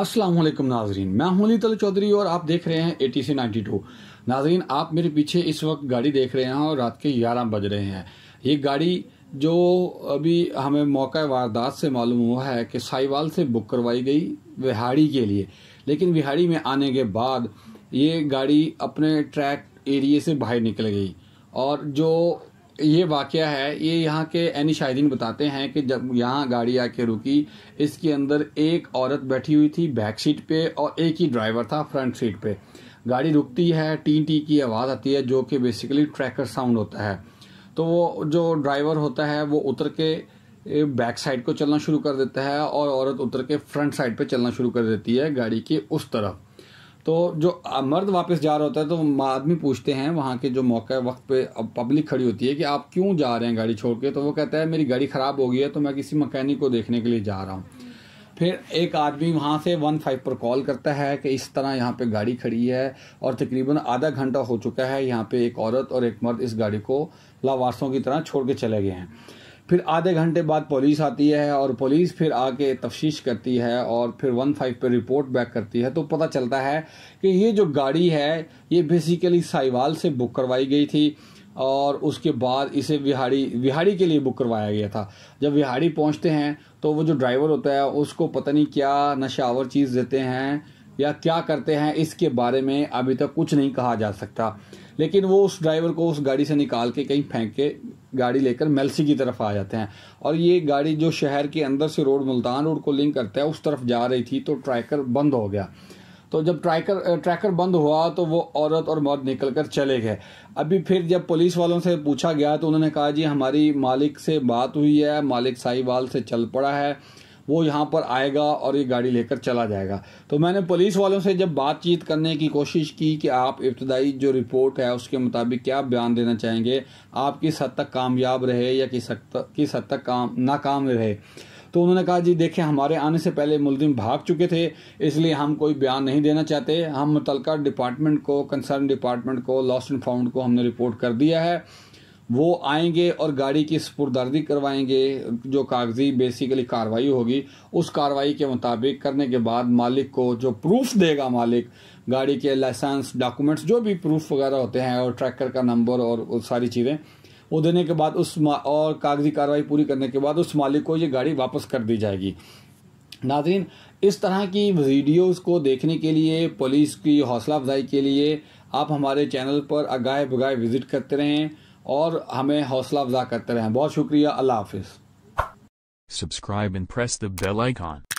असलम नाजरीन मैं हूं अली तल चौधरी और आप देख रहे हैं A T C ninety two नाजरीन आप मेरे पीछे इस वक्त गाड़ी देख रहे हैं और रात के ग्यारह बज रहे हैं ये गाड़ी जो अभी हमें मौका वारदात से मालूम हुआ है कि साहिवाल से बुक करवाई गई विहाड़ी के लिए लेकिन विहाड़ी में आने के बाद ये गाड़ी अपने ट्रैक एरिए से बाहर निकल गई और जो ये वाक़ है ये यहाँ के एनी शाहिदीन बताते हैं कि जब यहाँ गाड़ी आके रुकी इसके अंदर एक औरत बैठी हुई थी बैक सीट पे और एक ही ड्राइवर था फ्रंट सीट पे गाड़ी रुकती है टी टी की आवाज़ आती है जो कि बेसिकली ट्रैकर साउंड होता है तो वो जो ड्राइवर होता है वो उतर के बैक साइड को चलना शुरू कर देता है और औरत उतर के फ्रंट साइड पे चलना शुरू कर देती है गाड़ी के उस तरफ तो जो मर्द वापस जा रहा होता है तो आदमी पूछते हैं वहाँ के जो मौका वक्त पे अब पब्लिक खड़ी होती है कि आप क्यों जा रहे हैं गाड़ी छोड़ के तो वो कहता है मेरी गाड़ी ख़राब हो गई है तो मैं किसी मकैनिक को देखने के लिए जा रहा हूँ फिर एक आदमी वहाँ से वन फाइव पर कॉल करता है कि इस तरह यहाँ पे गाड़ी खड़ी है और तकरीबन आधा घंटा हो चुका है यहाँ पे एक औरत और एक मर्द इस गाड़ी को लावारसों की तरह छोड़ के चले गए हैं फिर आधे घंटे बाद पुलिस आती है और पुलिस फिर आके तफ्तीश करती है और फिर वन फाइव पर रिपोर्ट बैक करती है तो पता चलता है कि ये जो गाड़ी है ये बेसिकली साहिवाल से बुक करवाई गई थी और उसके बाद इसे विहाड़ी विहाड़ी के लिए बुक करवाया गया था जब विहाड़ी पहुंचते हैं तो वो जो ड्राइवर होता है उसको पता नहीं क्या नशावर चीज़ देते हैं या क्या करते हैं इसके बारे में अभी तक कुछ नहीं कहा जा सकता लेकिन वो उस ड्राइवर को उस गाड़ी से निकाल के कहीं फेंक के गाड़ी लेकर मेलसी की तरफ आ जाते हैं और ये गाड़ी जो शहर के अंदर से रोड मुल्तान रोड को लिंक करता है उस तरफ जा रही थी तो ट्रैकर बंद हो गया तो जब ट्रैकर ट्रैकर बंद हुआ तो वो औरत और मर्द निकल कर चले गए अभी फिर जब पुलिस वालों से पूछा गया तो उन्होंने कहा जी हमारी मालिक से बात हुई है मालिक साहिवाल से चल पड़ा है वो यहाँ पर आएगा और ये गाड़ी लेकर चला जाएगा तो मैंने पुलिस वालों से जब बातचीत करने की कोशिश की कि आप इब्तदाई जो रिपोर्ट है उसके मुताबिक क्या बयान देना चाहेंगे आप किस हद तक कामयाब रहे या किस हद तक किस हद तक काम नाकाम रहे तो उन्होंने कहा जी देखें हमारे आने से पहले मुलजिम भाग चुके थे इसलिए हम कोई बयान नहीं देना चाहते हम मुतलका डिपार्टमेंट को कंसर्न डिपार्टमेंट को लॉस्ट एंड फाउंड को हमने रिपोर्ट कर दिया है वो आएंगे और गाड़ी की सपुरदर्दी करवाएंगे जो कागजी बेसिकली कार्रवाई होगी उस कार्रवाई के मुताबिक करने के बाद मालिक को जो प्रूफ देगा मालिक गाड़ी के लाइसेंस डॉक्यूमेंट्स जो भी प्रूफ वगैरह होते हैं और ट्रैकर का नंबर और सारी चीज़ें वो देने के बाद उस और कागजी कार्रवाई पूरी करने के बाद उस मालिक को ये गाड़ी वापस कर दी जाएगी नाजरीन इस तरह की वीडियोस को देखने के लिए पुलिस की हौसला अफजाई के लिए आप हमारे चैनल पर आगाह बगाह विज़िट करते रहें और हमें हौसला अफजा करते रहें बहुत शुक्रिया अल्लाह हाफिज़ subscribe and press the bell icon